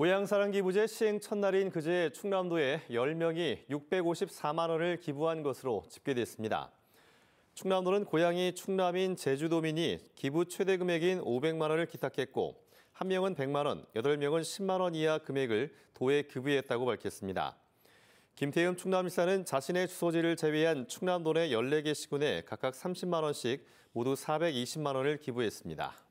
고양사랑 기부제 시행 첫날인 그제 충남도에 10명이 654만 원을 기부한 것으로 집계됐습니다. 충남도는 고향이 충남인 제주도민이 기부 최대 금액인 500만 원을 기탁했고 1명은 100만 원, 8명은 10만 원 이하 금액을 도에 기부했다고 밝혔습니다. 김태흠 충남지사는 자신의 주소지를 제외한 충남도 내 14개 시군에 각각 30만 원씩 모두 420만 원을 기부했습니다.